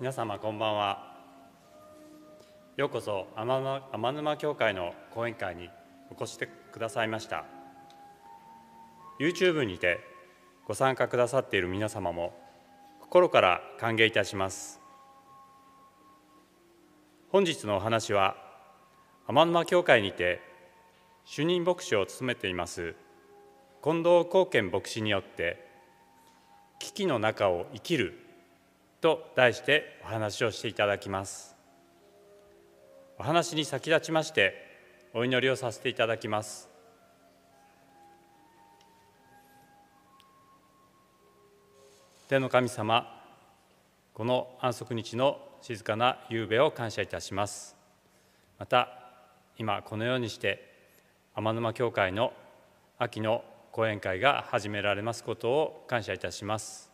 皆様こんばんはようこそ天沼教会の講演会にお越しくださいました YouTube にてご参加くださっている皆様も心から歓迎いたします本日のお話は天沼教会にて主任牧師を務めています近藤光健牧師によって危機の中を生きると題してお話をしていただきますお話に先立ちましてお祈りをさせていただきます天の神様この安息日の静かな夕べを感謝いたしますまた今このようにして天沼教会の秋の講演会が始められますことを感謝いたします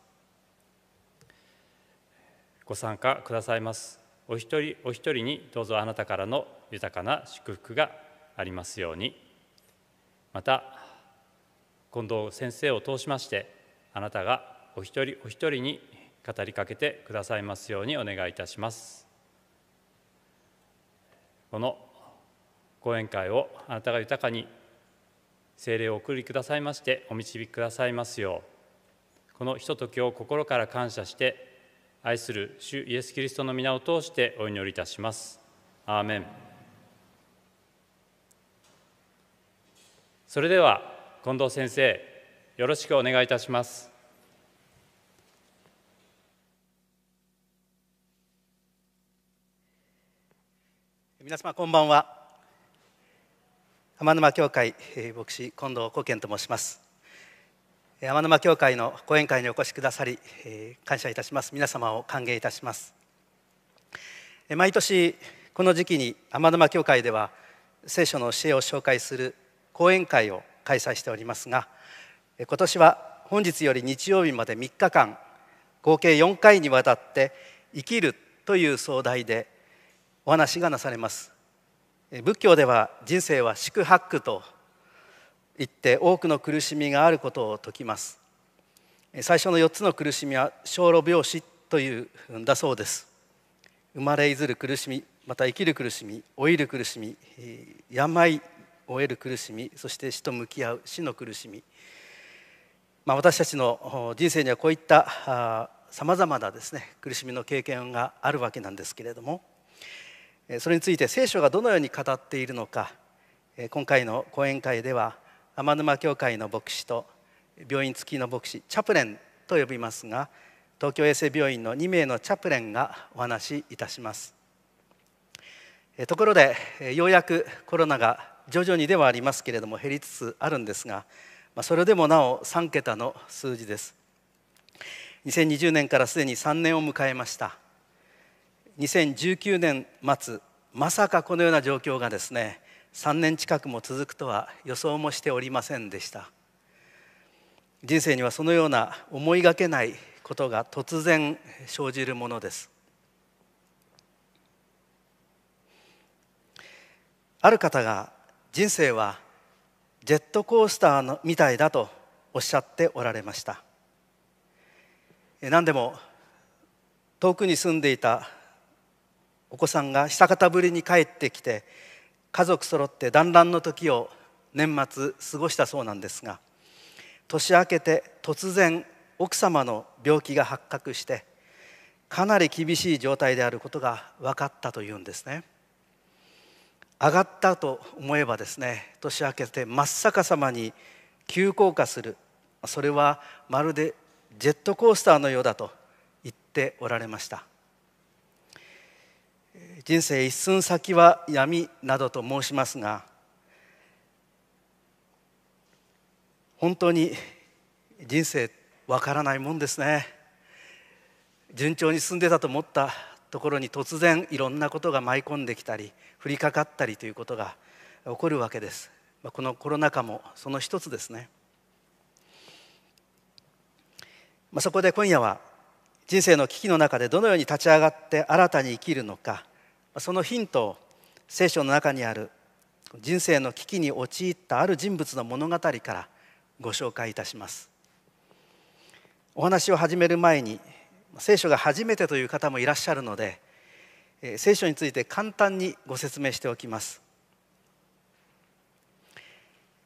ご参加くださいますお一人お一人にどうぞあなたからの豊かな祝福がありますようにまた近藤先生を通しましてあなたがお一人お一人に語りかけてくださいますようにお願いいたしますこの講演会をあなたが豊かに精霊をお送りくださいましてお導きくださいますようこのひとときを心から感謝して愛する主イエス・キリストの皆を通してお祈りいたします。アーメンそれでは近藤先生よろしくお願いいたします。皆様こんばんは天沼教会牧師近藤古健と申します天沼教会の講演会にお越しくださり感謝いたします皆様を歓迎いたします毎年この時期に天沼教会では聖書の教えを紹介する講演会を開催しておりますが今年は本日より日曜日まで3日間合計4回にわたって「生きる」という壮大でお話がなされます仏教では人生は四苦八苦と言って多くの苦しみがあることを説きます最初の4つの苦しみは小老病死というんだそうです生まれいずる苦しみまた生きる苦しみ老いる苦しみ病を得る苦しみそして死と向き合う死の苦しみ、まあ、私たちの人生にはこういったさまざまなですね苦しみの経験があるわけなんですけれどもそれについて聖書がどのように語っているのか今回の講演会では天沼教会の牧師と病院付きの牧師チャプレンと呼びますが東京衛生病院の2名のチャプレンがお話しいたしますところでようやくコロナが徐々にではありますけれども減りつつあるんですがそれでもなお3桁の数字です2020年からすでに3年を迎えました2019年末まさかこのような状況がですね3年近くも続くとは予想もしておりませんでした人生にはそのような思いがけないことが突然生じるものですある方が人生はジェットコースターのみたいだとおっしゃっておられました何でも遠くに住んでいたお子さんが久方ぶりに帰ってきて家族揃って団らんの時を年末過ごしたそうなんですが年明けて突然奥様の病気が発覚してかなり厳しい状態であることが分かったというんですね上がったと思えばですね年明けて真っ逆さまに急降下するそれはまるでジェットコースターのようだと言っておられました人生一寸先は闇などと申しますが本当に人生わからないもんですね順調に進んでたと思ったところに突然いろんなことが舞い込んできたり降りかかったりということが起こるわけですこのコロナ禍もその一つですねまあ、そこで今夜は人生の危機の中でどのように立ち上がって新たに生きるのかそのヒントを聖書の中にある人生の危機に陥ったある人物の物語からご紹介いたしますお話を始める前に聖書が初めてという方もいらっしゃるので聖書について簡単にご説明しておきます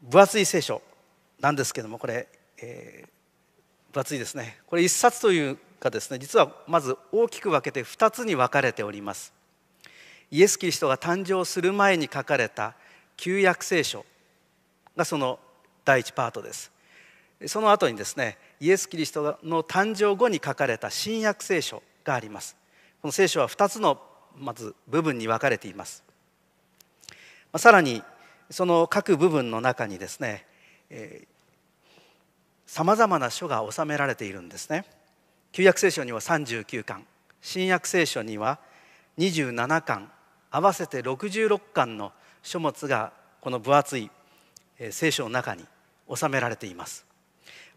分厚い聖書なんですけどもこれ、えー、分厚いですねこれ一冊というかですね実はまず大きく分けて2つに分かれておりますイエス・キリストが誕生する前に書かれた旧約聖書がその第一パートですその後にですねイエス・キリストの誕生後に書かれた新約聖書がありますこの聖書は2つのまず部分に分かれていますさらにその各部分の中にですねさまざまな書が収められているんですね旧約聖書には39巻新約聖書には27巻合わせて66巻の書物がこの分厚い聖書の中に収められています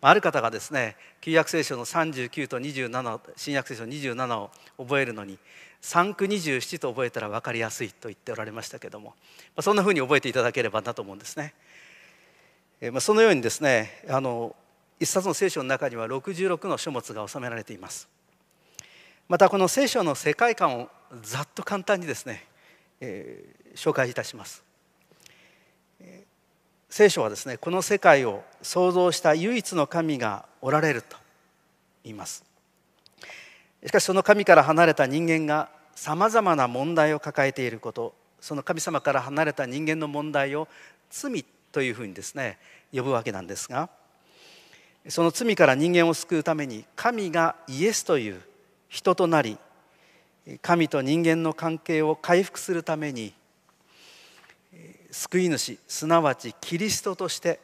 ある方がですね旧約聖書の39と27新約聖書の27を覚えるのに3区27と覚えたら分かりやすいと言っておられましたけどもそんなふうに覚えていただければなと思うんですねそのようにですねあの一冊の聖書の中には66の書物が収められていますまたこの聖書の世界観をざっと簡単にですねえー、紹介いたします、聖書はですねこの世界を創造した唯一の神がおられると言いますしかしその神から離れた人間がさまざまな問題を抱えていることその神様から離れた人間の問題を罪というふうにですね呼ぶわけなんですがその罪から人間を救うために神がイエスという人となり神と人間の関係を回復するために救い主すなわちキリストとして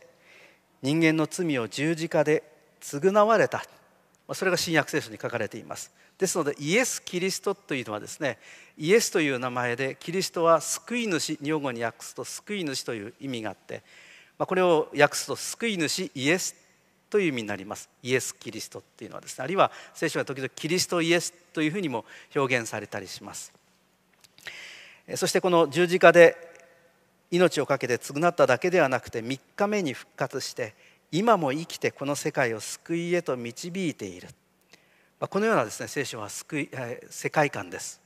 人間の罪を十字架で償われたそれが新約聖書に書かれていますですのでイエス・キリストというのはですねイエスという名前でキリストは救い主女語に訳すと救い主という意味があって、まこれを訳すと救い主イエスという意味になりますイエス・キリストっていうのはですねあるいは聖書は時々キリストイエスというふうにも表現されたりしますそしてこの十字架で命を懸けて償っただけではなくて3日目に復活して今も生きてこの世界を救いへと導いているこのようなですね聖書は救い世界観です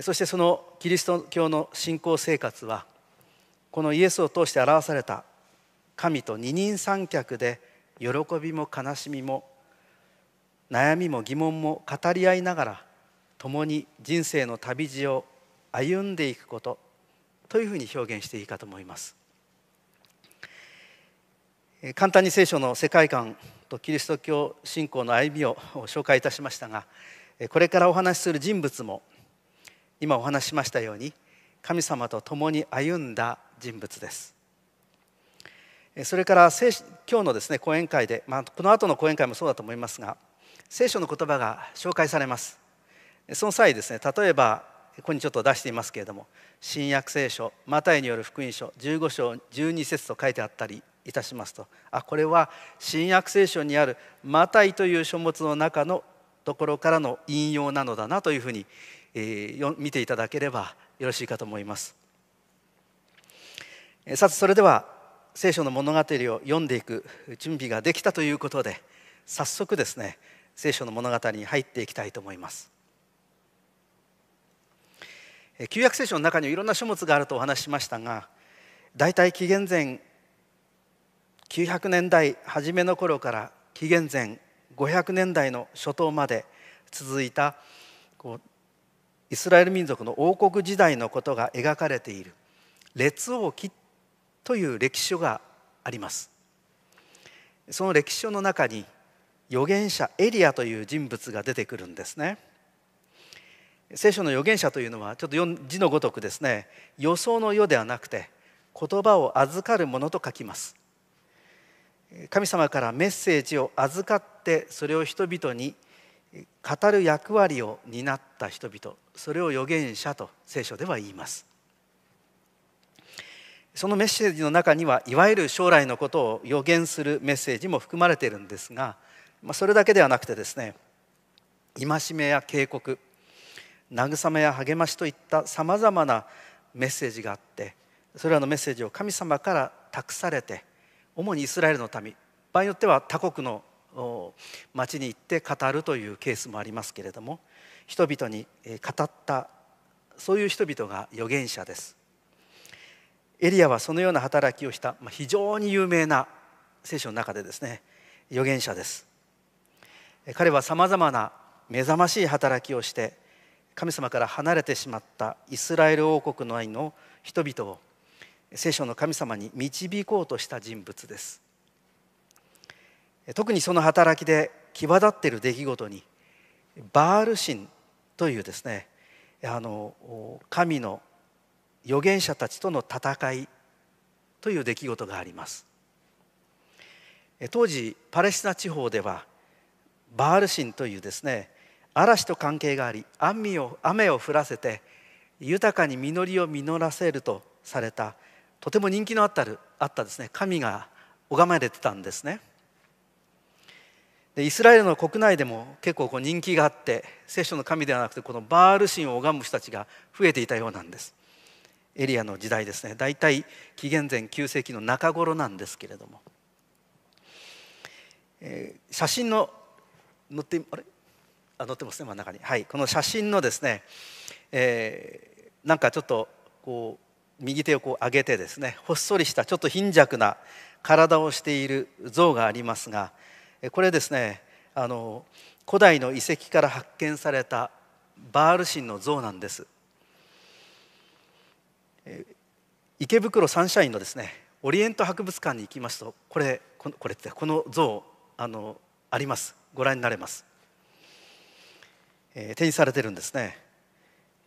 そしてそのキリスト教の信仰生活はこのイエスを通して表された神と二人三脚で喜びも悲しみも悩みも疑問も語り合いながら共に人生の旅路を歩んでいくことというふうに表現していいかと思います簡単に聖書の世界観とキリスト教信仰の歩みを紹介いたしましたがこれからお話しする人物も今お話しましたように神様と共に歩んだ人物ですそれから今日のですね講演会で、まあ、この後の講演会もそうだと思いますが聖書の言葉が紹介されますその際ですね例えばここにちょっと出していますけれども「新約聖書マタイによる福音書15章12節と書いてあったりいたしますとあこれは新約聖書にある「マタイ」という書物の中のところからの引用なのだなというふうに、えー、見ていただければよろしいかと思います。さてそれでは聖書の物語を読んでいく準備ができたということで早速ですね聖書の物語に入っていきたいと思います旧約聖書の中にはいろんな書物があるとお話ししましたが大体紀元前900年代初めの頃から紀元前500年代の初頭まで続いたこうイスラエル民族の王国時代のことが描かれている「列王記」という歴史書がありますその歴史書の中に預言者エリアという人物が出てくるんですね聖書の預言者というのはちょっと字のごとくですね予想の世ではなくて言葉を預かるものと書きます神様からメッセージを預かってそれを人々に語る役割を担った人々それを預言者と聖書では言いますそのメッセージの中にはいわゆる将来のことを予言するメッセージも含まれているんですがまあ、それだけではなくてですね戒めや警告慰めや励ましといったさまざまなメッセージがあってそれらのメッセージを神様から託されて主にイスラエルの民場合によっては他国の町に行って語るというケースもありますけれども人々に語ったそういう人々が預言者ですエリアはそのような働きをした、ま非常に有名な聖書の中でですね預言者です彼はさまざまな目覚ましい働きをして神様から離れてしまったイスラエル王国の愛の人々を聖書の神様に導こうとした人物です特にその働きで際立っている出来事にバール神というですねあの神の預言者たちとの戦いという出来事があります当時パレスチナ地方ではバール神というですね嵐と関係があり雨を雨を降らせて豊かに実りを実らせるとされたとても人気のあったるあったですね神が拝まれてたんですねでイスラエルの国内でも結構こう人気があって聖書の神ではなくてこのバール神を拝む人たちが増えていたようなんですエリアの時代ですね大体紀元前9世紀の中頃なんですけれども、えー、写真の乗ってあれあ乗ってますね真ん中に、はい、この写真のですね、えー、なんかちょっとこう右手をこう上げてですねほっそりしたちょっと貧弱な体をしている像がありますがこれですねあの古代の遺跡から発見されたバール神の像なんです。池袋サンシャインのですねオリエント博物館に行きますとこれこのこれってこの像あのありますご覧になれます、えー、展示されてるんですね、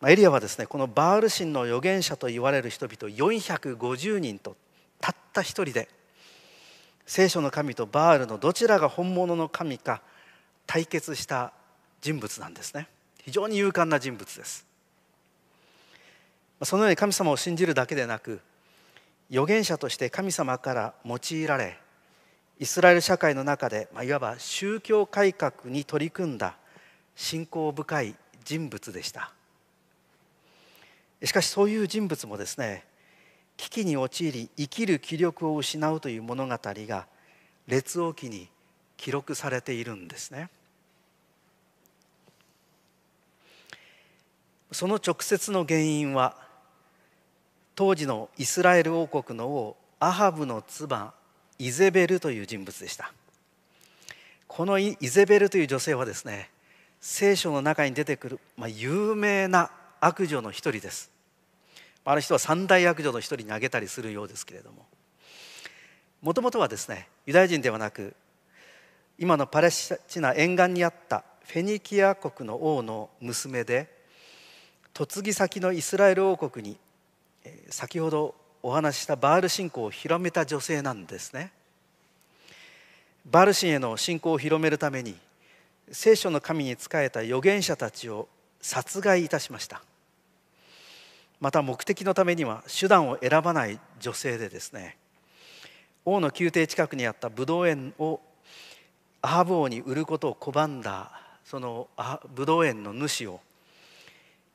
まあ、エリアはですねこのバール神の預言者と言われる人々450人とたった一人で聖書の神とバールのどちらが本物の神か対決した人物なんですね非常に勇敢な人物ですそのように神様を信じるだけでなく預言者として神様から用いられイスラエル社会の中で、まあ、いわば宗教改革に取り組んだ信仰深い人物でしたしかしそういう人物もですね危機に陥り生きる気力を失うという物語が列王記に記録されているんですねその直接の原因は当時のイスラエル王国の王アハブの妻イゼベルという人物でしたこのイゼベルという女性はですね聖書の中に出てくる、まあ、有名な悪女の一人ですある人は三大悪女の一人に挙げたりするようですけれどももともとはですねユダヤ人ではなく今のパレスチナ沿岸にあったフェニキア国の王の娘で嫁ぎ先のイスラエル王国に先ほどお話ししたバール信仰を広めた女性なんですねバール神への信仰を広めるために聖書の神に仕えた預言者たちを殺害いたしましたまた目的のためには手段を選ばない女性でですね王の宮廷近くにあったブドウ園をアハブ王に売ることを拒んだそのブドウ園の主を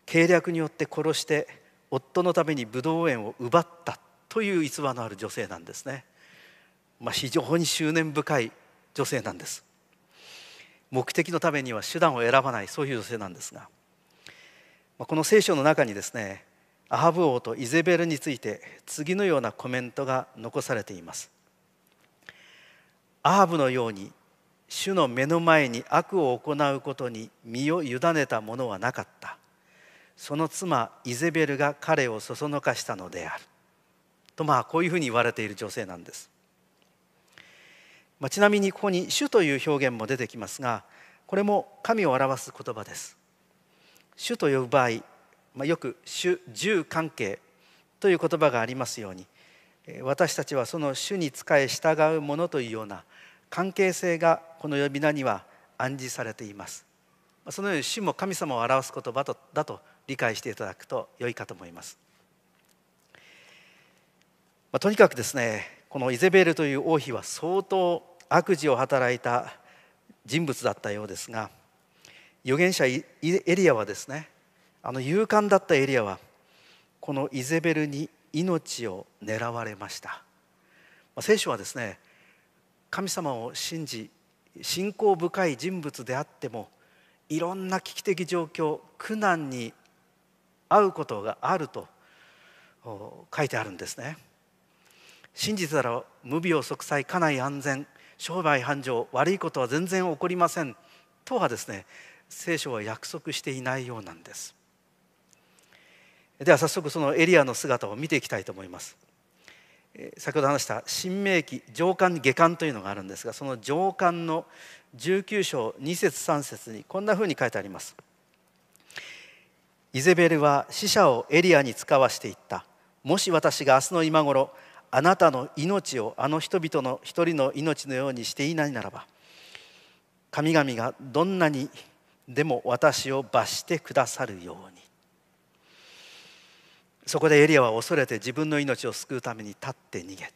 計略によって殺して夫のためにブドウ園を奪ったという逸話のある女性なんですね、まあ、非常に執念深い女性なんです目的のためには手段を選ばないそういう女性なんですがこの聖書の中にですねアハブ王とイゼベルについて次のようなコメントが残されていますアハブのように主の目の前に悪を行うことに身を委ねた者はなかったその妻イゼベルが彼をそそのかしたのであるとまあこういうふうに言われている女性なんです、まあ、ちなみにここに「主」という表現も出てきますがこれも神を表す言葉です主と呼ぶ場合、まあ、よく「主」「従関係」という言葉がありますように私たちはその主に仕え従うものというような関係性がこの呼び名には暗示されていますそのように主も神様を表す言葉だと理解していただくと良いかと思います、まあ、とにかくですねこのイゼベールという王妃は相当悪事を働いた人物だったようですが預言者エリアはですねあの勇敢だったエリアはこのイゼベルに命を狙われました聖書はですね神様を信じ信仰深い人物であってもいろんな危機的状況苦難に会うことがあると書いてあるんですね信じたら無病息災家内安全商売繁盛悪いことは全然起こりませんとはですね聖書は約束していないようなんですでは早速そのエリアの姿を見ていきたいと思います先ほど話した「新明記上巻下巻」というのがあるんですがその上巻の19章2節3節にこんなふうに書いてあります「イゼベルは死者をエリアに使わしていったもし私が明日の今頃あなたの命をあの人々の一人の命のようにしていないならば神々がどんなにでも私を罰してくださるようにそこでエリアは恐れて自分の命を救うために立って逃げ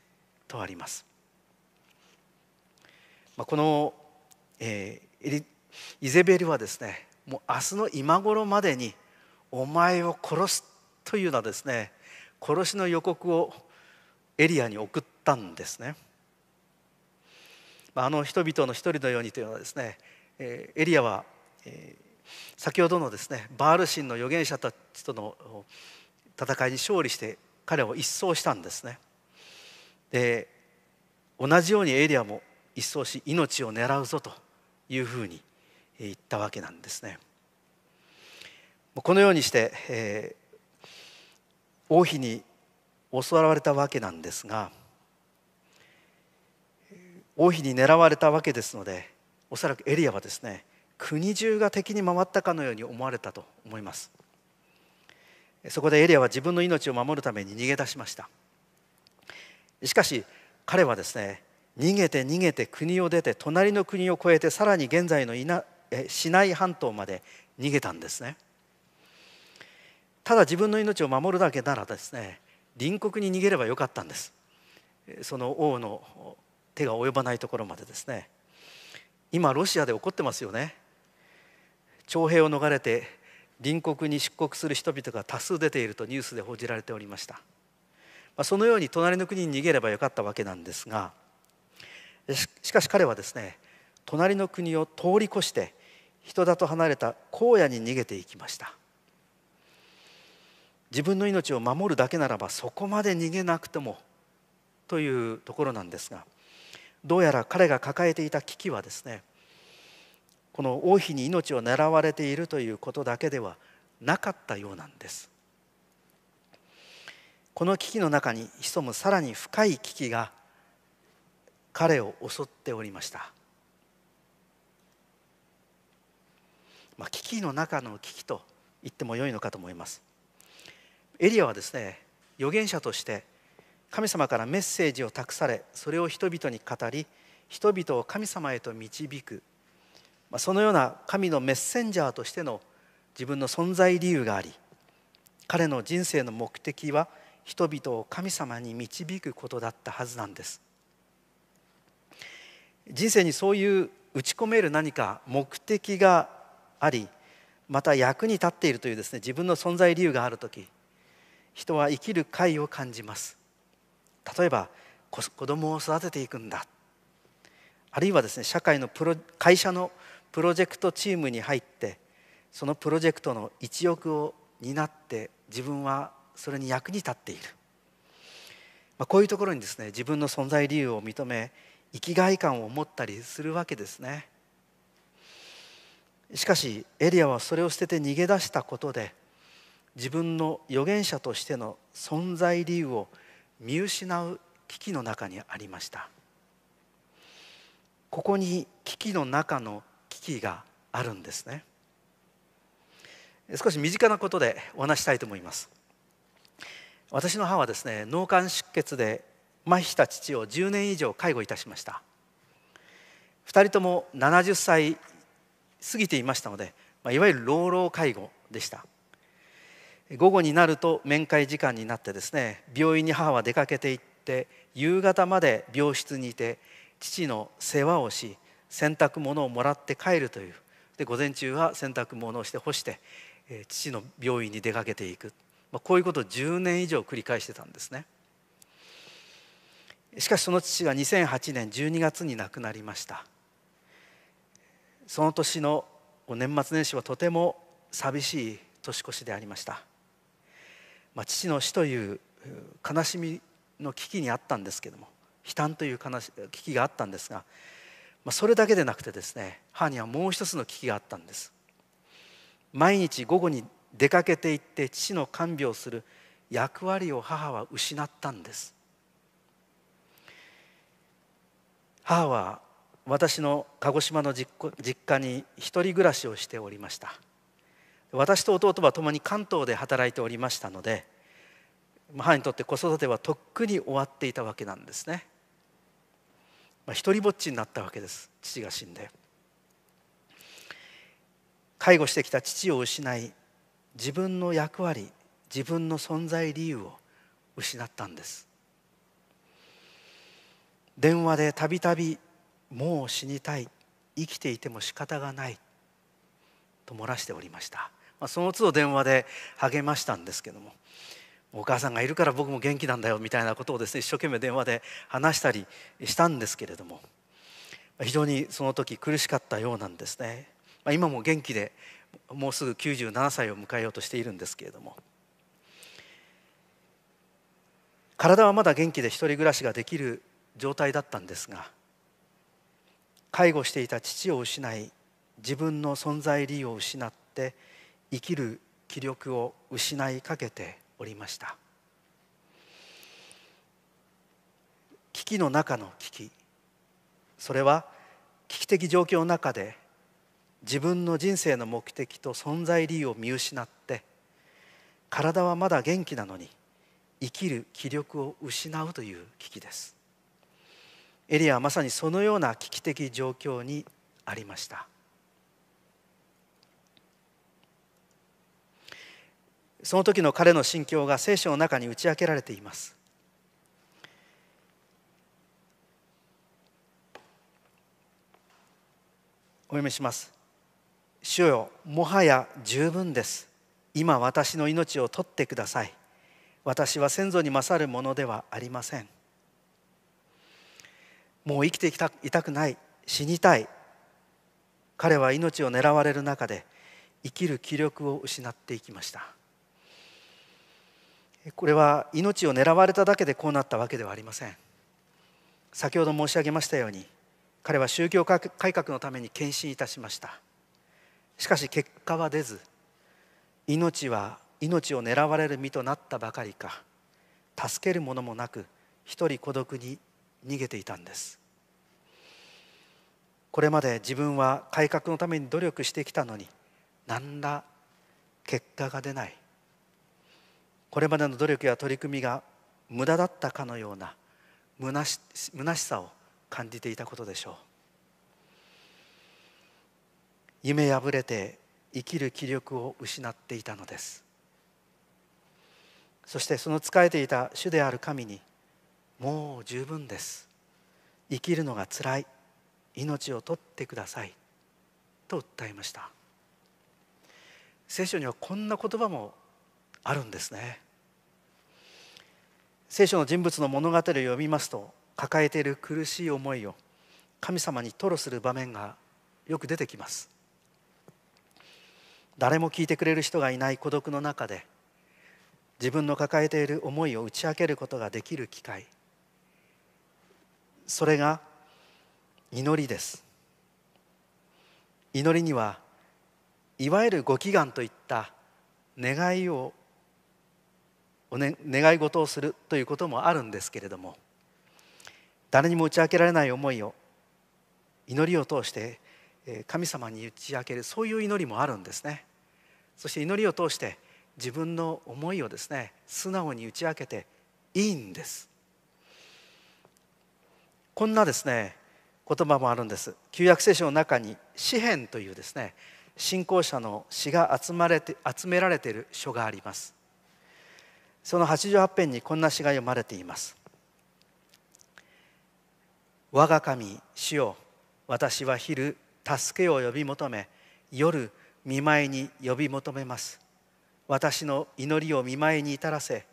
とあります、まあ、この、えー、イゼベルはですねもう明日の今頃までにお前を殺すというようなですね殺しの予告をエリアに送ったんですねあの人々の一人のようにというのはですねエリアは先ほどのですねバール神の預言者たちとの戦いに勝利して彼を一掃したんですねで同じようにエリアも一掃し命を狙うぞというふうに言ったわけなんですね。このようにして、えー、王妃に襲われたわけなんですが王妃に狙われたわけですのでおそらくエリアはですね国中が敵に回ったかのように思われたと思いますそこでエリアは自分の命を守るために逃げ出しましたしかし彼はですね逃げて逃げて国を出て隣の国を越えてさらに現在のシナイ半島まで逃げたんですねただ自分の命を守るだけならですね隣国に逃げればよかったんですその王の手が及ばないところまでですね今ロシアで起こってますよね徴兵を逃れて隣国に出国する人々が多数出ているとニュースで報じられておりましたそのように隣の国に逃げればよかったわけなんですがしかし彼はですね隣の国を通り越して人だと離れた荒野に逃げていきました自分の命を守るだけならばそこまで逃げなくてもというところなんですがどうやら彼が抱えていた危機はですねこの王妃に命を狙われているということだけではなかったようなんですこの危機の中に潜むさらに深い危機が彼を襲っておりました、まあ、危機の中の危機と言ってもよいのかと思いますエリアはですね預言者として神様からメッセージを託されそれを人々に語り人々を神様へと導く、まあ、そのような神のメッセンジャーとしての自分の存在理由があり彼の人生の目的は人々を神様に導くことだったはずなんです人生にそういう打ち込める何か目的がありまた役に立っているというですね自分の存在理由がある時人は生きる解を感じます例えば子供を育てていくんだあるいはですね社会のプロ会社のプロジェクトチームに入ってそのプロジェクトの一翼を担って自分はそれに役に立っている、まあ、こういうところにですね自分の存在理由を認め生きがい感を持ったりするわけですねしかしエリアはそれを捨てて逃げ出したことで自分の預言者としての存在理由を見失う危機の中にありましたここに危機の中の危機があるんですね少し身近なことでお話したいと思います私の母はですね脳幹出血で麻痺した父を10年以上介護いたしました2人とも70歳過ぎていましたので、まあ、いわゆる老老介護でした午後になると面会時間になってですね病院に母は出かけていって夕方まで病室にいて父の世話をし洗濯物をもらって帰るというで午前中は洗濯物をして干して父の病院に出かけていく、まあ、こういうことを10年以上繰り返してたんですねしかしその父は2008年12月に亡くなりましたその年の年末年始はとても寂しい年越しでありましたまあ、父の死という悲しみの危機にあったんですけども悲嘆という悲し危機があったんですが、まあ、それだけでなくてですね母にはもう一つの危機があったんです毎日午後に出かけていって父の看病する役割を母は失ったんです母は私の鹿児島の実家に一人暮らしをしておりました私と弟は共に関東で働いておりましたので母にとって子育てはとっくに終わっていたわけなんですね、まあ、一人ぼっちになったわけです父が死んで介護してきた父を失い自分の役割自分の存在理由を失ったんです電話でたびたび「もう死にたい生きていても仕方がない」と漏らしておりましたまあ、その都度電話で励ましたんですけどもお母さんがいるから僕も元気なんだよみたいなことをですね一生懸命電話で話したりしたんですけれども非常にその時苦しかったようなんですね、今も元気でもうすぐ97歳を迎えようとしているんですけれども体はまだ元気で一人暮らしができる状態だったんですが介護していた父を失い自分の存在理由を失って生きる気力を失いかけておりました危機の中の危機それは危機的状況の中で自分の人生の目的と存在理由を見失って体はまだ元気なのに生きる気力を失うという危機ですエリアはまさにそのような危機的状況にありましたその時の彼の心境が聖書の中に打ち明けられていますお読みします主よもはや十分です今私の命を取ってください私は先祖に勝るものではありませんもう生きていたいたくない死にたい彼は命を狙われる中で生きる気力を失っていきましたこれは命を狙われただけでこうなったわけではありません先ほど申し上げましたように彼は宗教改革のために献身いたしましたしかし結果は出ず命は命を狙われる身となったばかりか助けるものもなく一人孤独に逃げていたんですこれまで自分は改革のために努力してきたのに何ら結果が出ないこれまでの努力や取り組みが無駄だったかのような虚し虚しさを感じていたことでしょう夢破れて生きる気力を失っていたのですそしてその仕えていた主である神にもう十分です生きるのがつらい命を取ってくださいと訴えました聖書にはこんな言葉もあるんですね聖書の人物の物語を読みますと抱えている苦しい思いを神様に吐露する場面がよく出てきます誰も聞いてくれる人がいない孤独の中で自分の抱えている思いを打ち明けることができる機会それが祈りです祈りにはいわゆるご祈願といった願いをお、ね、願い事をするということもあるんですけれども誰にも打ち明けられない思いを祈りを通して神様に打ち明けるそういう祈りもあるんですねそして祈りを通して自分の思いをですね素直に打ち明けていいんですこんなですね言葉もあるんです旧約聖書の中に「詩篇」というですね信仰者の詩が集まれて集められている書がありますその88編にこんな詩が読まれています「我が神主よ私は昼助けを呼び求め夜見舞いに呼び求めます」私の祈りを見舞いに至らせ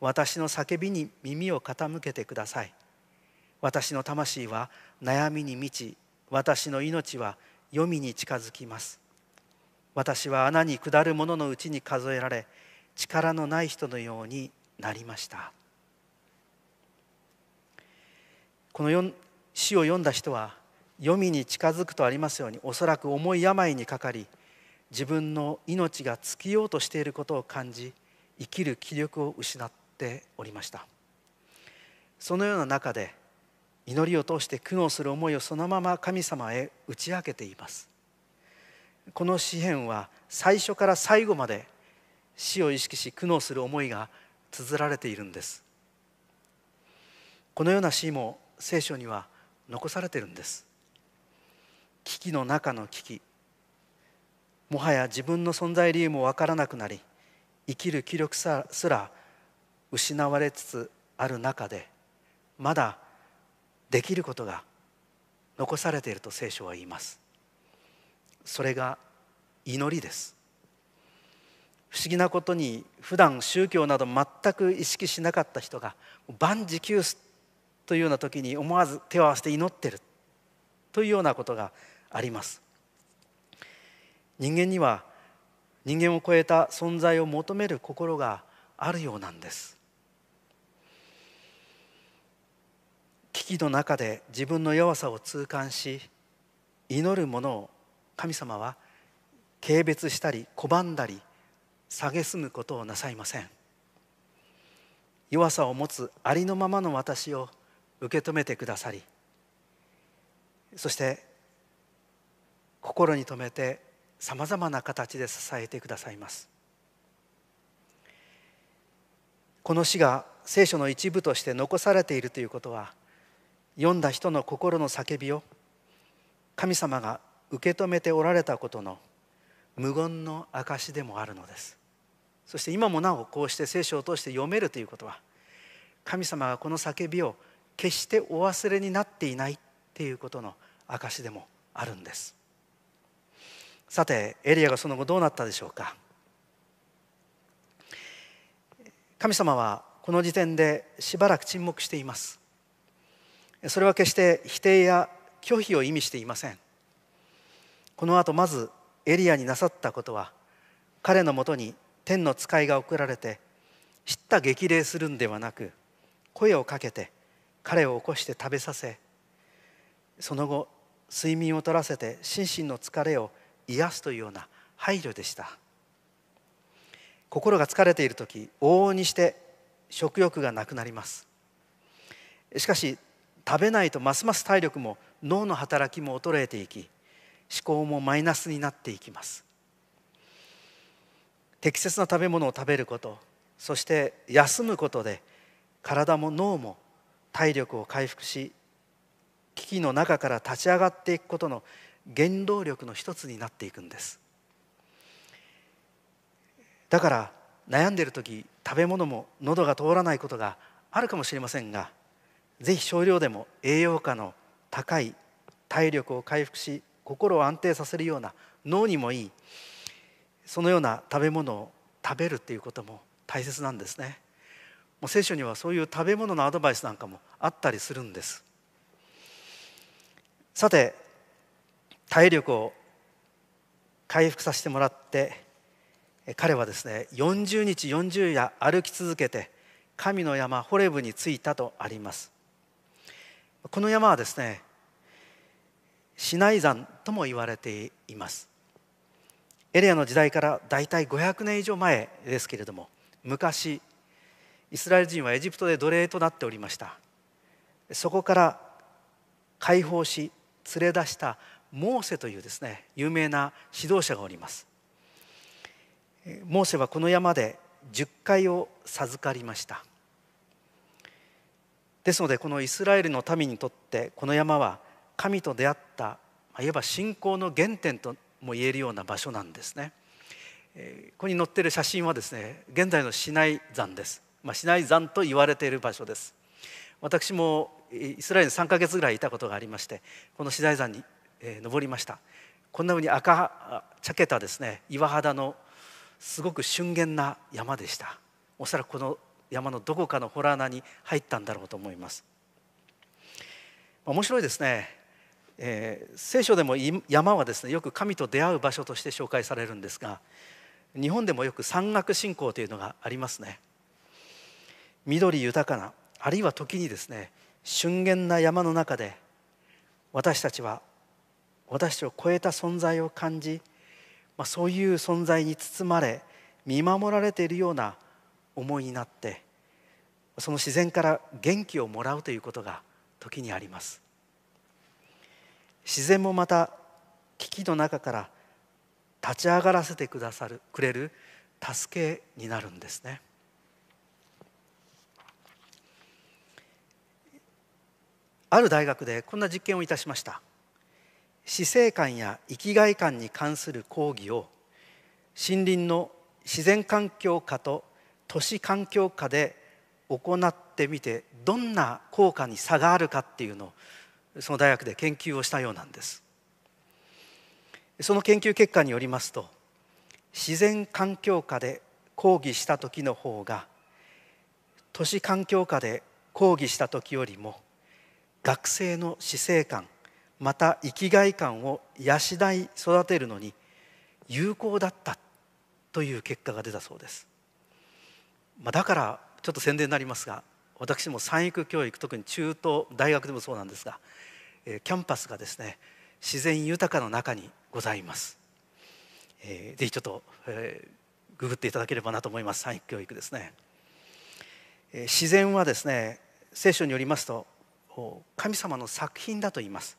私の叫びに耳を傾けてください私の魂は悩みに満ち私の命は黄泉に近づきます私は穴に下る者のうちに数えられ力のない人のようになりましたこの詩を読んだ人は読みに近づくとありますようにおそらく重い病にかかり自分の命が尽きようとしていることを感じ生きる気力を失っておりましたそのような中で祈りを通して苦悩する思いをそのまま神様へ打ち明けていますこの詩篇は最初から最後まで死を意識し苦悩する思いが綴られているんですこのような死も聖書には残されているんです危機の中の危機もはや自分の存在理由もわからなくなり生きる気力すら失われつつある中でまだできることが残されていると聖書は言いますそれが祈りです不思議なことに普段宗教など全く意識しなかった人が万事休すというような時に思わず手を合わせて祈ってるというようなことがあります人間には人間を超えた存在を求める心があるようなんです危機の中で自分の弱さを痛感し祈るものを神様は軽蔑したり拒んだり蔑むことをなさいません弱さを持つありのままの私を受け止めてくださりそして心に留めてさまざまな形で支えてくださいますこの詩が聖書の一部として残されているということは読んだ人の心の叫びを神様が受け止めておられたことの無言の証でもあるのですそして今もなおこうして聖書を通して読めるということは神様がこの叫びを決してお忘れになっていないっていうことの証でもあるんですさてエリアがその後どうなったでしょうか神様はこの時点でしばらく沈黙していますそれは決して否定や拒否を意味していませんこの後まずエリアになさったことは彼のもとに天の使いが送られて知った激励するんではなく声をかけて彼を起こして食べさせその後睡眠を取らせて心身の疲れを癒すというような配慮でした心が疲れている時往々にして食欲がなくなりますしかし食べないとますます体力も脳の働きも衰えていき思考もマイナスになっていきます適切な食べ物を食べることそして休むことで体も脳も体力を回復し危機の中から立ち上がっていくことの原動力の一つになっていくんですだから悩んでいる時食べ物も喉が通らないことがあるかもしれませんがぜひ少量でも栄養価の高い体力を回復し心を安定させるような脳にもいいそのような食べ物を食べるっていうことも大切なんですねもう聖書にはそういう食べ物のアドバイスなんかもあったりするんですさて体力を回復させてもらって彼はですね40日40夜歩き続けて神の山ホレブに着いたとありますこの山はですねシナイ山とも言われていますエリアの時代からだいたい500年以上前ですけれども昔イスラエル人はエジプトで奴隷となっておりましたそこから解放し連れ出したモーセというですね有名な指導者がおりますモーセはこの山で10回を授かりましたですのでこのイスラエルの民にとってこの山は神と出会った、まいわば信仰の原点とも言えるような場所なんですね。えここに載っている写真はですね現在の市内山です、まあ、市内山と言われている場所です私もイスラエルに3ヶ月ぐらいいたことがありましてこの市内山に、え登りましたこんなふうに赤茶けたですね岩肌のすごく峻厳な山でしたおそらくこの山のどこかの洞穴に入ったんだろうと思います面白いですねえー、聖書でも山はですねよく神と出会う場所として紹介されるんですが日本でもよく山岳信仰というのがありますね緑豊かなあるいは時にですね峻厳な山の中で私たちは私を超えた存在を感じ、まあ、そういう存在に包まれ見守られているような思いになってその自然から元気をもらうということが時にあります自然もまた危機の中から立ち上がらせてくださるくれる助けになるんですね。ある大学でこんな実験をいたしました死生観や生きがい観に関する講義を森林の自然環境下と都市環境下で行ってみてどんな効果に差があるかっていうのをその大学で研究をしたようなんですその研究結果によりますと自然環境下で抗議した時の方が都市環境下で抗議した時よりも学生の死生観また生きがい観を養い育てるのに有効だったという結果が出たそうです、まあ、だからちょっと宣伝になりますが私も産育教育特に中東大学でもそうなんですがえキャンパスがですね自然豊かの中にございます、えー、ぜひちょっと、えー、ググっていただければなと思います産育教育ですね、えー、自然はですね聖書によりますと神様の作品だと言います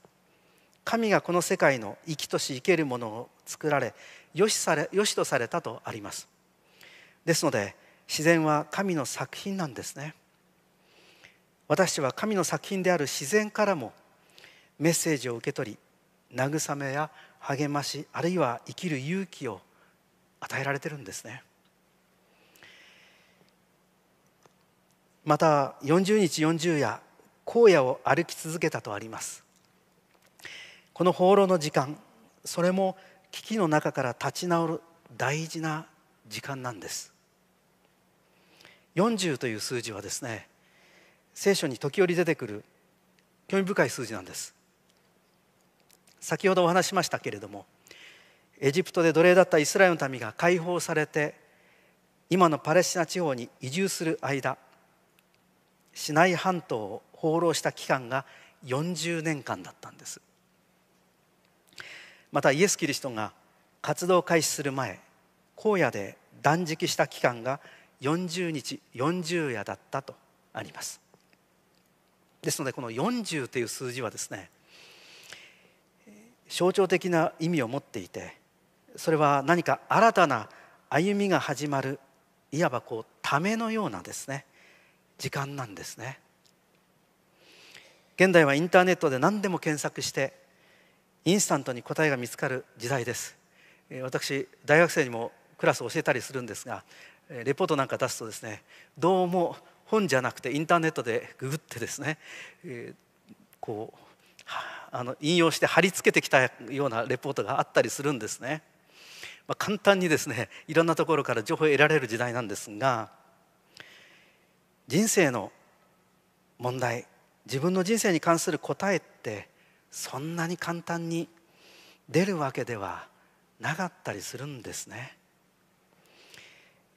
神がこの世界の生きとし生けるものを作られ良しされよしとされたとありますですので自然は神の作品なんですね私は神の作品である自然からもメッセージを受け取り慰めや励ましあるいは生きる勇気を与えられてるんですねまた40日40夜荒野を歩き続けたとありますこの放浪の時間それも危機の中から立ち直る大事な時間なんです40という数字はですね聖書に時折出てくる興味深い数字なんです先ほどお話しましたけれどもエジプトで奴隷だったイスラエルの民が解放されて今のパレスチナ地方に移住する間市内半島を放浪した期間が40年間だったんですまたイエス・キリストが活動開始する前荒野で断食した期間が40日40夜だったとありますですのでこの40という数字はですね象徴的な意味を持っていてそれは何か新たな歩みが始まるいわばこうためのようなですね時間なんですね現代はインターネットで何でも検索してインスタントに答えが見つかる時代です私大学生にもクラスを教えたりするんですがレポートなんか出すとですねどうも本じゃなくてインターネットでググってですね、えー、こうあの引用して貼り付けてきたようなレポートがあったりするんですね。まあ、簡単にですねいろんなところから情報を得られる時代なんですが人生の問題自分の人生に関する答えってそんなに簡単に出るわけではなかったりするんですね。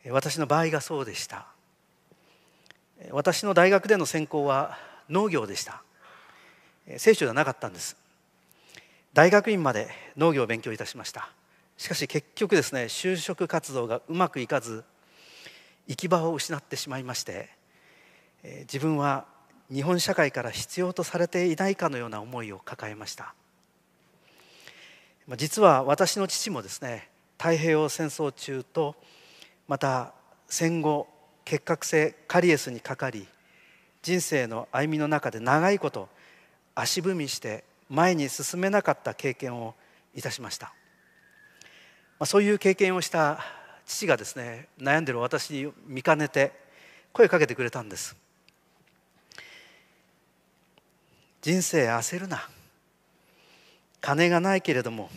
私の場合がそうでした私の大学での専攻は農業でした聖書じゃなかったんです大学院まで農業を勉強いたしましたしかし結局ですね就職活動がうまくいかず行き場を失ってしまいまして自分は日本社会から必要とされていないかのような思いを抱えました実は私の父もですね太平洋戦争中とまた戦後結核性カリエスにかかり人生の歩みの中で長いこと足踏みして前に進めなかった経験をいたしました、まあ、そういう経験をした父がですね悩んでる私に見かねて声かけてくれたんです人生焦るな金がないけれども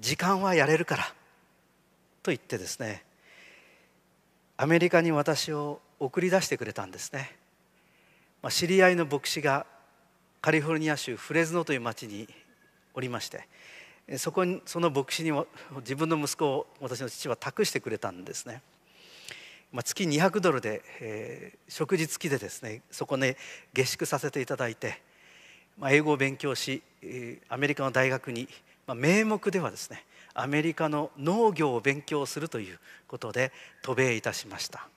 時間はやれるからと言ってですねアメリカに私を送り出してくれたんですね、まあ、知り合いの牧師がカリフォルニア州フレズノという町におりましてそこにその牧師にも自分の息子を私の父は託してくれたんですね、まあ、月200ドルで、えー、食事付きでですねそこに下宿させていただいて、まあ、英語を勉強し、えー、アメリカの大学に、まあ、名目ではですねアメリカの農業を勉強するということで渡米いたしました、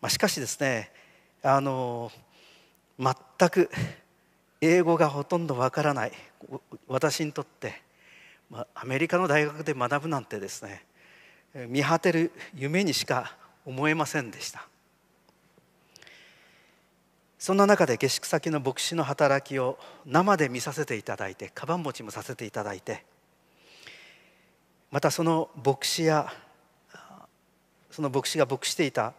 まあ、しかしですねあの全全く英語がほとんどわからない私にとって、まアメリカの大学で学ぶなんてですね見果てる夢にしか思えませんでしたそんな中で下宿先の牧師の働きを生で見させていただいてカバン持ちもさせていただいてまたその牧師やその牧師が牧していた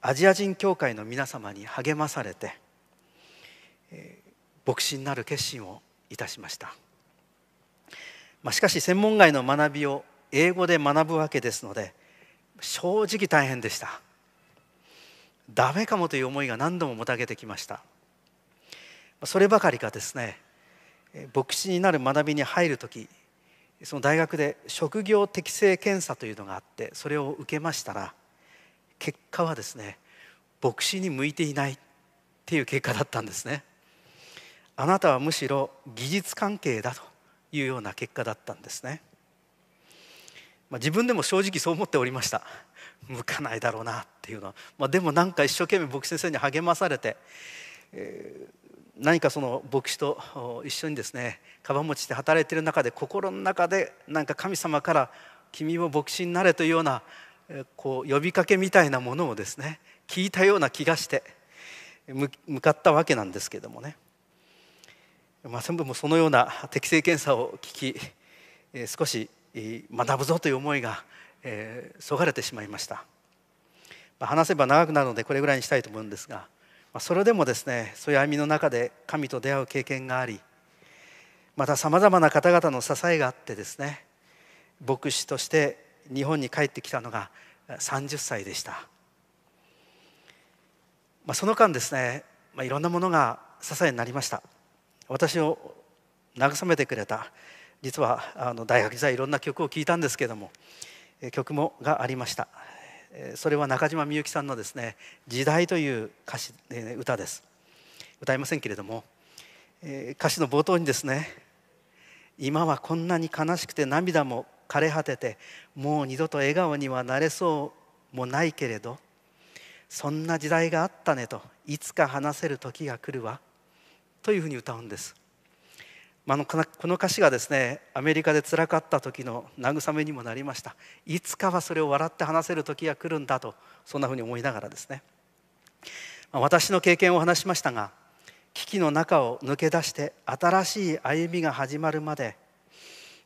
アジア人協会の皆様に励まされて牧師になる決心をいたしました、まあ、しかし専門外の学びを英語で学ぶわけですので正直大変でしたダメかもという思いが何度ももたげてきましたそればかりかですね牧師になる学びに入る時その大学で職業適性検査というのがあってそれを受けましたら結果はですね牧師に向いていないっていう結果だったんですねあなたはむしろ技術関係だというような結果だったんですね、まあ、自分でも正直そう思っておりました 向かないだろうなっていうのは、まあ、でもなんか一生懸命牧師先生に励まされて、えー、何かその牧師と一緒にですねかばん持ちで働いてる中で心の中でなんか神様から「君も牧師になれ」というようなこう呼びかけみたいなものをですね聞いたような気がして向かったわけなんですけどもね。まあ、部もそのような適性検査を聞き、えー、少し学ぶぞという思いが、えー、そがれてしまいました、まあ、話せば長くなるのでこれぐらいにしたいと思うんですが、まあ、それでもですねそういう歩みの中で神と出会う経験がありまたさまざまな方々の支えがあってですね牧師として日本に帰ってきたのが30歳でした、まあ、その間ですね、まあ、いろんなものが支えになりました私を慰めてくれた実はあの大学時代いろんな曲を聴いたんですけども曲もがありましたそれは中島みゆきさんのですね「時代」という歌詞歌です歌いませんけれども歌詞の冒頭にですね「今はこんなに悲しくて涙も枯れ果ててもう二度と笑顔にはなれそうもないけれどそんな時代があったねといつか話せる時が来るわ」というふうに歌うんです、まあ、この歌詞がですねアメリカでつらかった時の慰めにもなりましたいつかはそれを笑って話せる時が来るんだとそんなふうに思いながらですね、まあ、私の経験を話しましたが危機の中を抜け出して新しい歩みが始まるまで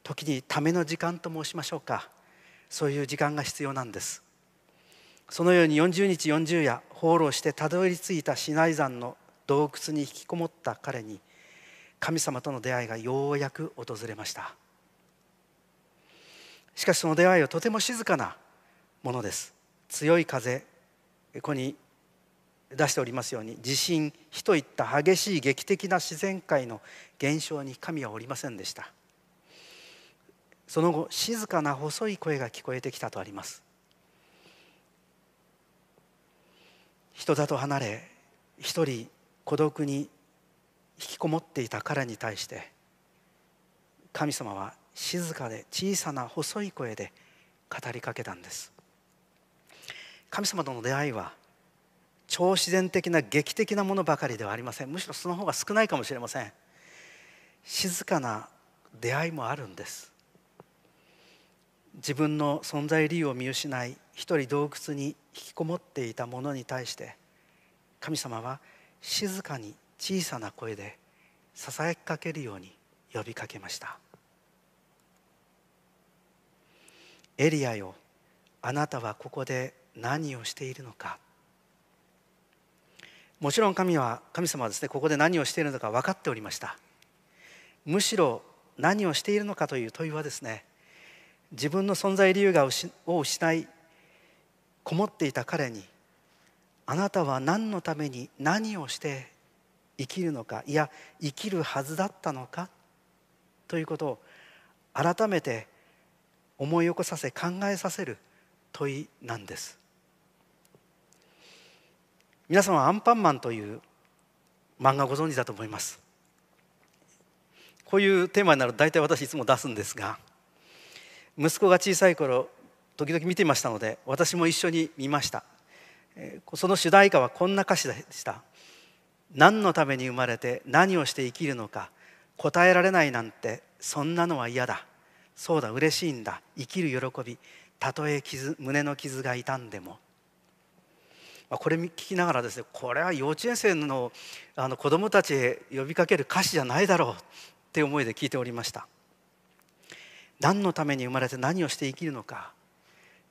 時にための時間と申しましょうかそういう時間が必要なんですそのように40日40夜放浪してたどり着いたシナイ山の洞窟に引きこもった彼に神様との出会いがようやく訪れましたしかしその出会いはとても静かなものです強い風ここに出しておりますように地震火といった激しい劇的な自然界の現象に神はおりませんでしたその後静かな細い声が聞こえてきたとあります人だと離れ一人孤独に引きこもっていた彼に対して神様は静かで小さな細い声で語りかけたんです神様との出会いは超自然的な劇的なものばかりではありませんむしろその方が少ないかもしれません静かな出会いもあるんです自分の存在理由を見失い一人洞窟に引きこもっていたものに対して神様は「静かに小さな声でささやきかけるように呼びかけましたエリアよあなたはここで何をしているのかもちろん神は神様はですねここで何をしているのか分かっておりましたむしろ何をしているのかという問いはですね自分の存在理由がを失いこもっていた彼にあなたは何のために何をして生きるのかいや生きるはずだったのかということを改めて思い起こさせ考えさせる問いなんです皆さんは「アンパンマン」という漫画ご存知だと思いますこういうテーマになると大体私いつも出すんですが息子が小さい頃時々見ていましたので私も一緒に見ましたその主題歌はこんな歌詞でした「何のために生まれて何をして生きるのか答えられないなんてそんなのは嫌だそうだ嬉しいんだ生きる喜びたとえ傷胸の傷が痛んでも」これ聞きながらですねこれは幼稚園生のあの子どもたちへ呼びかける歌詞じゃないだろうって思いで聞いておりました何のために生まれて何をして生きるのか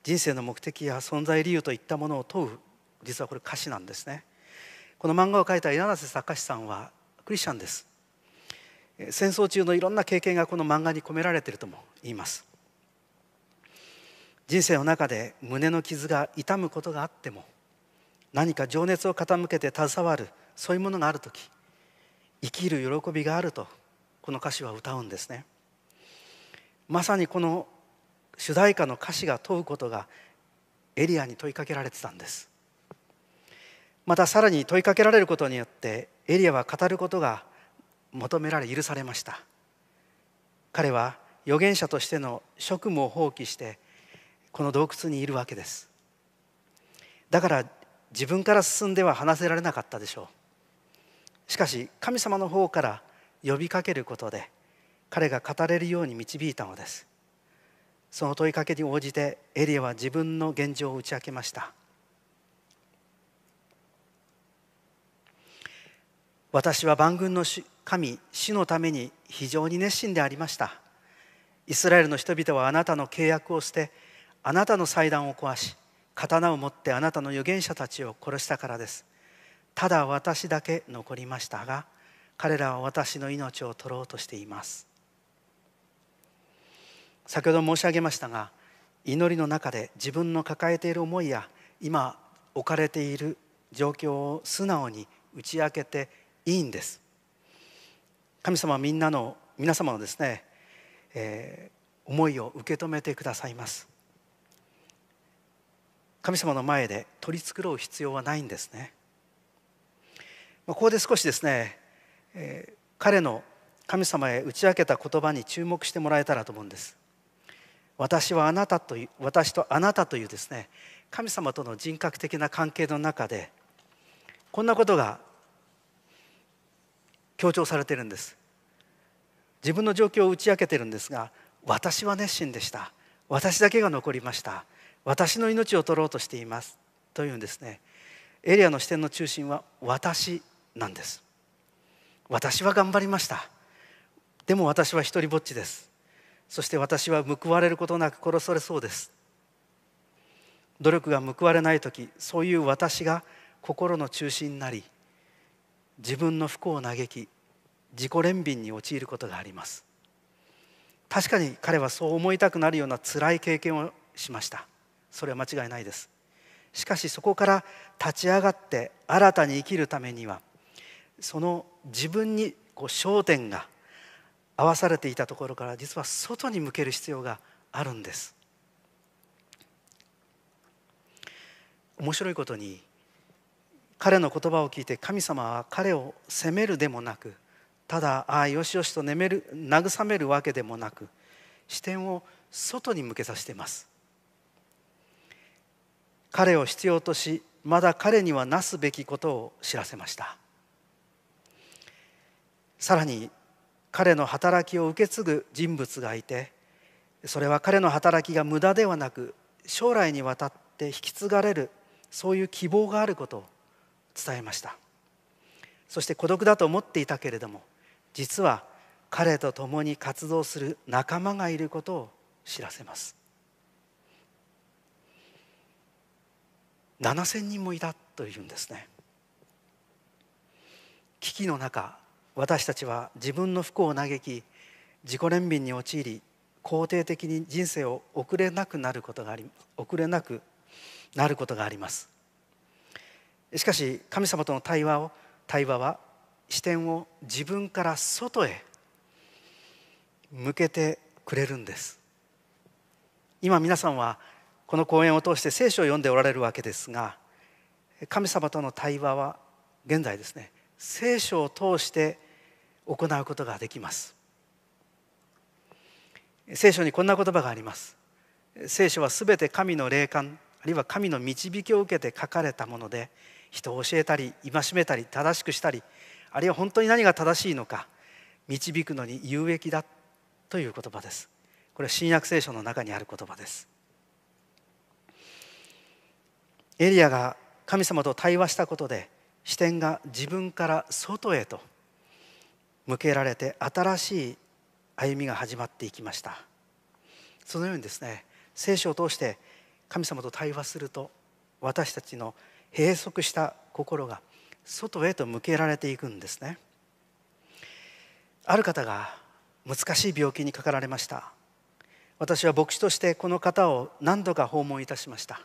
人生の目的や存在理由といったものを問う実はこれ歌詞なんですねこの漫画を描いた柳瀬隆さんはクリスチャンです戦争中のいろんな経験がこの漫画に込められているとも言います人生の中で胸の傷が痛むことがあっても何か情熱を傾けて携わるそういうものがある時生きる喜びがあるとこの歌詞は歌うんですねまさにこの主題歌の歌詞が問うことがエリアに問いかけられてたんですまたさらに問いかけられることによってエリアは語ることが求められ許されました彼は預言者としての職務を放棄してこの洞窟にいるわけですだから自分から進んでは話せられなかったでしょうしかし神様の方から呼びかけることで彼が語れるように導いたのですその問いかけに応じてエリアは自分の現状を打ち明けました私は万軍の神主のために非常に熱心でありましたイスラエルの人々はあなたの契約を捨てあなたの祭壇を壊し刀を持ってあなたの預言者たちを殺したからですただ私だけ残りましたが彼らは私の命を取ろうとしています先ほど申し上げましたが祈りの中で自分の抱えている思いや今置かれている状況を素直に打ち明けていいんです神様はみんなの皆様のですね、えー、思いを受け止めてくださいます神様の前で取り繕う必要はないんですね、まあ、ここで少しですね、えー、彼の神様へ打ち明けた言葉に注目してもらえたらと思うんです私はあなたという私とあなたというですね神様との人格的な関係の中でこんなことが強調されてるんです自分の状況を打ち明けてるんですが私は熱心でした私だけが残りました私の命を取ろうとしていますというんですねエリアの視点の中心は私なんです私は頑張りましたでも私は一りぼっちですそして私は報われることなく殺されそうです努力が報われない時そういう私が心の中心になり自分の不幸を嘆き自己憐憫に陥ることがあります確かに彼はそう思いたくなるような辛い経験をしましたそれは間違いないですしかしそこから立ち上がって新たに生きるためにはその自分にこう焦点が合わされていたところから実は外に向ける必要があるんです面白いことに彼の言葉を聞いて神様は彼を責めるでもなくただああよしよしと眠る慰めるわけでもなく視点を外に向けさせています彼を必要としまだ彼にはなすべきことを知らせましたさらに彼の働きを受け継ぐ人物がいてそれは彼の働きが無駄ではなく将来にわたって引き継がれるそういう希望があることを伝えましたそして孤独だと思っていたけれども実は彼と共に活動する仲間がいることを知らせます7,000人もいたというんですね危機の中私たちは自分の不幸を嘆き自己憐憫に陥り肯定的に人生を送れなくなることがあり送れなくなることがありますしかし神様との対話を対話は視点を自分から外へ向けてくれるんです今皆さんはこの講演を通して聖書を読んでおられるわけですが神様との対話は現在ですね聖書を通して行うことができます聖書にこんな言葉があります聖書はすべて神の霊感あるいは神の導きを受けて書かれたもので人を教えたり戒めたり正しくしたりあるいは本当に何が正しいのか導くのに有益だという言葉ですこれは新約聖書の中にある言葉ですエリアが神様と対話したことで視点が自分から外へと向けられて新しい歩みが始まっていきましたそのようにですね聖書を通して神様と対話すると私たちの閉塞した心が外へと向けられていくんですねある方が難しい病気にかかられました私は牧師としてこの方を何度か訪問いたしました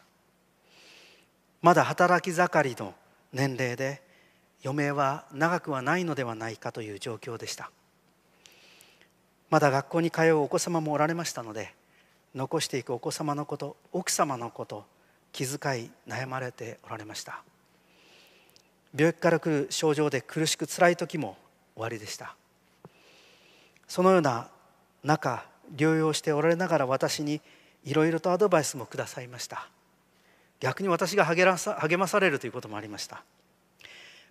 まだ働き盛りの年齢で余命は長くはないのではないかという状況でしたまだ学校に通うお子様もおられましたので残していくお子様のこと奥様のこと気遣い悩まれておられました病気から来る症状で苦しく辛い時も終わりでしたそのような中療養しておられながら私にいろいろとアドバイスもくださいました逆に私が励励まされるということもありました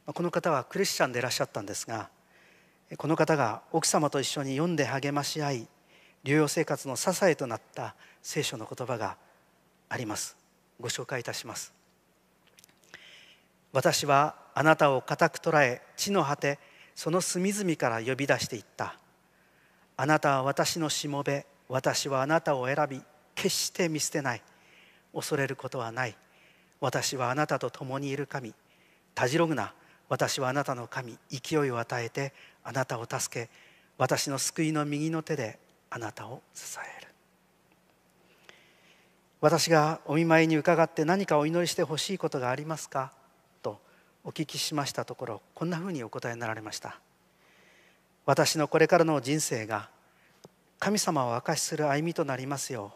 この方はクリスチャンでいらっしゃったんですがこの方が奥様と一緒に読んで励まし合い療養生活の支えとなった聖書の言葉がありますご紹介いたします私はあなたを固く捉え地の果てその隅々から呼び出していったあなたは私のしもべ私はあなたを選び決して見捨てない恐れることはない私はあなたと共にいる神たじろぐな私はあなたの神勢いを与えてあなたを助け私の救いの右の手であなたを支える私がお見舞いに伺って何かお祈りしてほしいことがありますかとお聞きしましたところこんなふうにお答えになられました私のこれからの人生が神様を明かしする歩みとなりますよ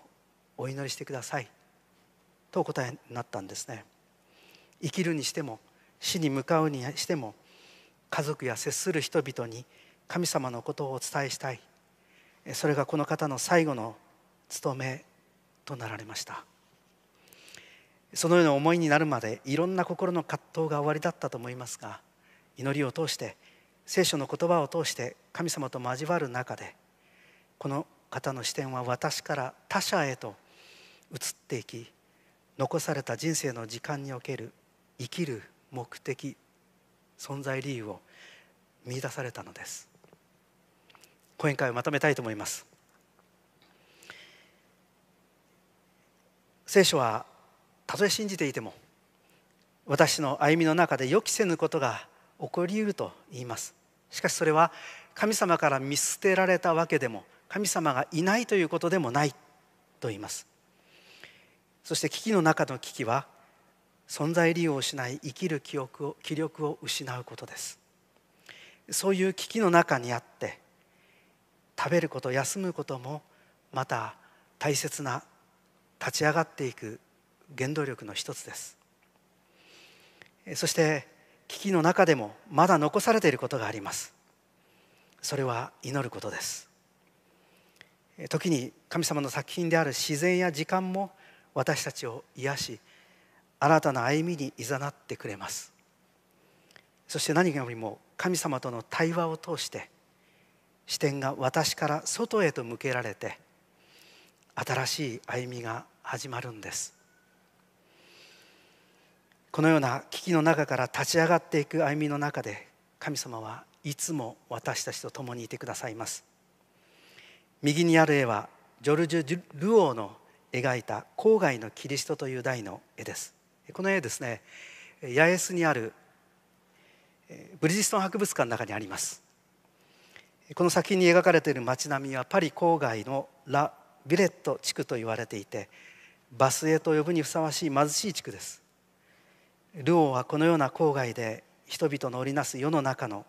うお祈りしてくださいとお答えになったんですね生きるにしても死に向かうにしても家族や接する人々に神様のことをお伝えしたいそれがこの方の最後の務めとなられましたそのような思いになるまでいろんな心の葛藤がおありだったと思いますが祈りを通して聖書の言葉を通して神様と交わる中でこの方の視点は私から他者へと移っていき残された人生の時間における生きる目的存在理由を見出されたのです講演会をまとめたいと思います聖書はたとえ信じていても私の歩みの中で予期せぬことが起こりうると言いますしかしそれは神様から見捨てられたわけでも神様がいないということでもないと言いますそして危機の中の危機は存在理由を失い生きる記憶を気力を失うことですそういう危機の中にあって食べること休むこともまた大切な立ち上がっていく原動力の一つですそして危機の中でもまだ残されていることがありますそれは祈ることです時に神様の作品である自然や時間も私たちを癒し新たな歩みにいざなってくれますそして何よりも神様との対話を通して視点が私から外へと向けられて新しい歩みが始まるんですこのような危機の中から立ち上がっていく歩みの中で神様はいつも私たちと共にいてくださいます右にある絵はジョルジュ・ルオーの描いた「郊外のキリスト」という題の絵ですこの絵ですね八重洲にあるブリヂストン博物館の中にありますこの作品に描かれている街並みはパリ郊外のラ・ビレット地区と言われていてバスへと呼ぶにふさわしい貧しい地区ですルオーはこのような郊外で人々の織りなす世の中の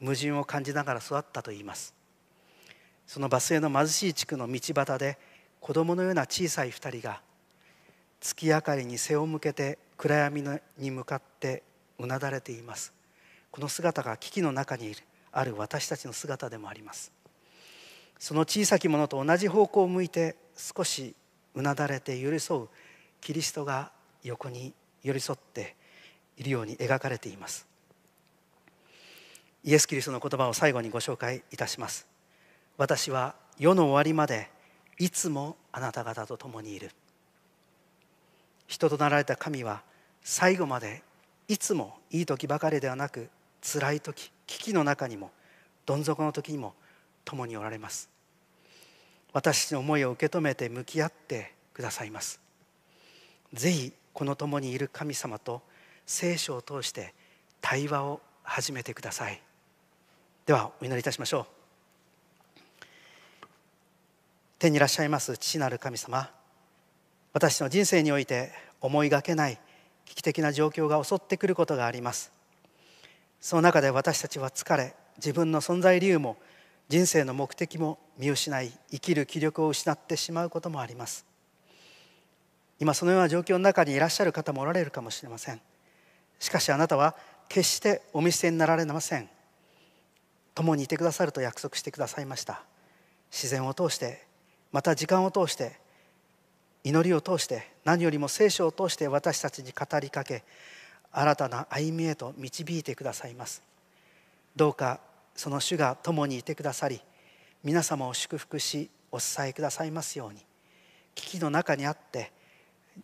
矛盾を感じながら育ったといいますそのバスへの貧しい地区の道端で子供のような小さい2人が月明かりに背を向けて暗闇に向かってうなだれていますこの姿が危機の中にある私たちの姿でもありますその小さきものと同じ方向を向いて少しうなだれて寄り添うキリストが横に寄り添っているように描かれていますイエス・キリストの言葉を最後にご紹介いたします私は世の終わりまでいつもあなた方と共にいる人となられた神は最後までいつもいい時ばかりではなく辛い時危機の中にもどん底の時にも共におられます私の思いを受け止めて向き合ってくださいますぜひこの共にいる神様と聖書を通して対話を始めてくださいではお祈りいたしましょう天にいらっしゃいます父なる神様私の人生において思いがけない危機的な状況が襲ってくることがありますその中で私たちは疲れ自分の存在理由も人生の目的も見失い生きる気力を失ってしまうこともあります今そのような状況の中にいらっしゃる方もおられるかもしれませんしかしあなたは決してお見捨てになられません共にいてくださると約束してくださいました自然を通してまた時間を通して祈りを通して何よりも聖書を通して私たちに語りかけ新たな歩みへと導いてくださいますどうかその主が共にいてくださり皆様を祝福しお支えくださいますように危機の中にあって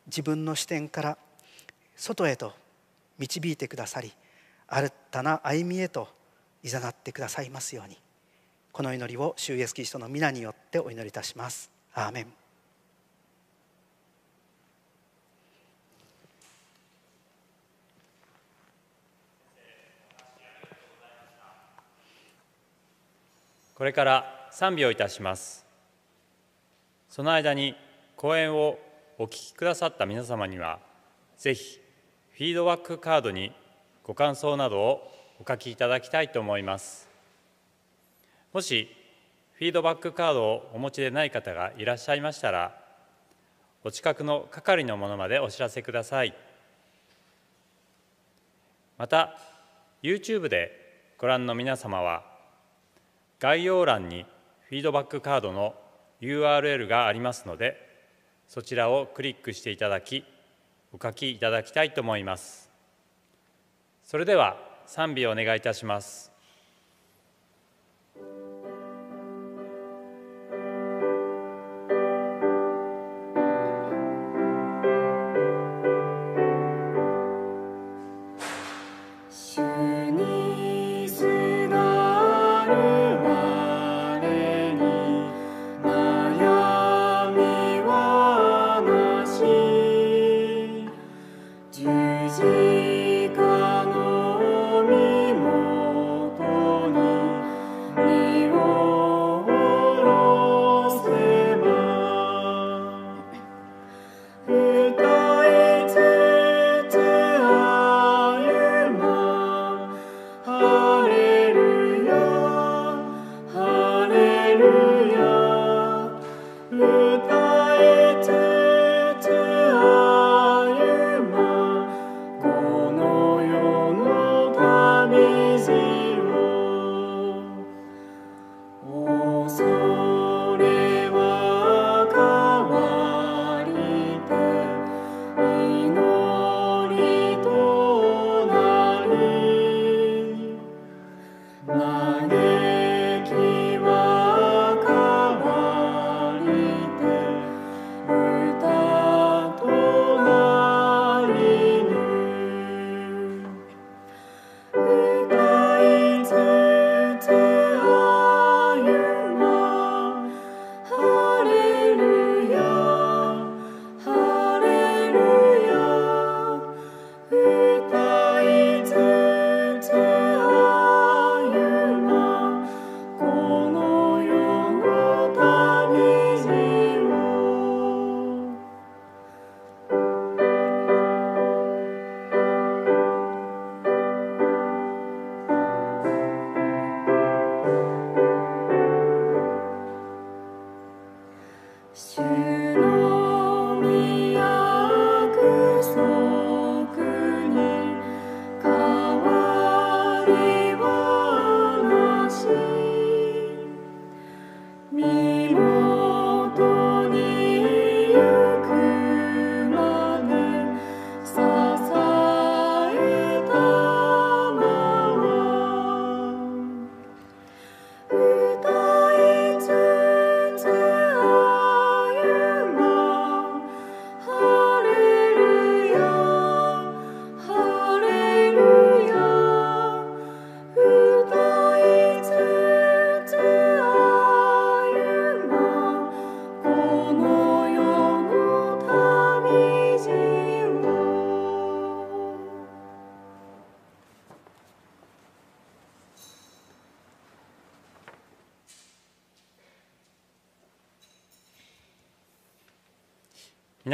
自分の視点から外へと導いてくださり新たな歩みへといざなってくださいますようにこの祈りを主イエスキリストの皆によってお祈りいたします。アーメンこれから賛美をいたしますその間に講演をお聞きくださった皆様にはぜひフィードバックカードにご感想などをお書きいただきたいと思いますもしフィードバックカードをお持ちでない方がいらっしゃいましたらお近くの係のものまでお知らせくださいまた YouTube でご覧の皆様は「概要欄にフィードバックカードの URL がありますのでそちらをクリックしていただきお書きいただきたいと思いますそれでは賛美をお願いいたします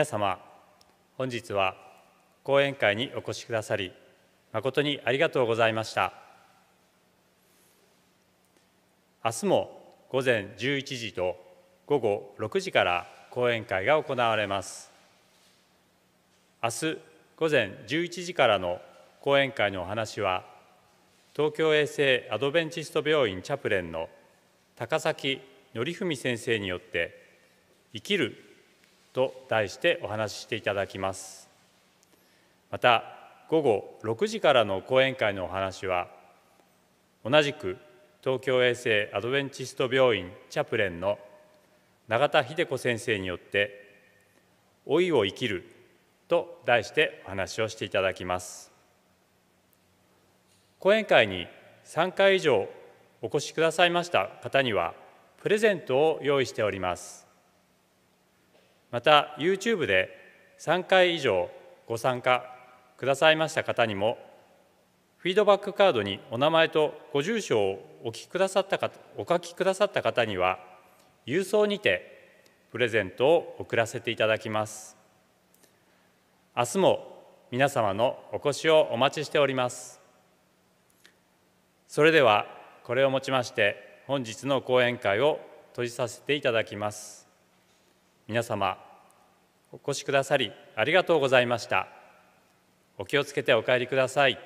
皆様本日は講演会にお越しくださり誠にありがとうございました明日も午前11時と午後6時から講演会が行われます明日午前11時からの講演会のお話は東京衛生アドベンチスト病院チャプレンの高崎則文先生によって生きると題してお話ししていただきますまた午後6時からの講演会のお話は同じく東京衛生アドベンチスト病院チャプレンの永田秀子先生によって「老いを生きる」と題してお話をしていただきます講演会に3回以上お越しくださいました方にはプレゼントを用意しておりますまた YouTube で3回以上ご参加くださいました方にもフィードバックカードにお名前とご住所をお聞きくださった方お書きくださった方には郵送にてプレゼントを送らせていただきます明日も皆様のお越しをお待ちしておりますそれではこれをもちまして本日の講演会を閉じさせていただきます皆様お越しくださりありがとうございましたお気をつけてお帰りください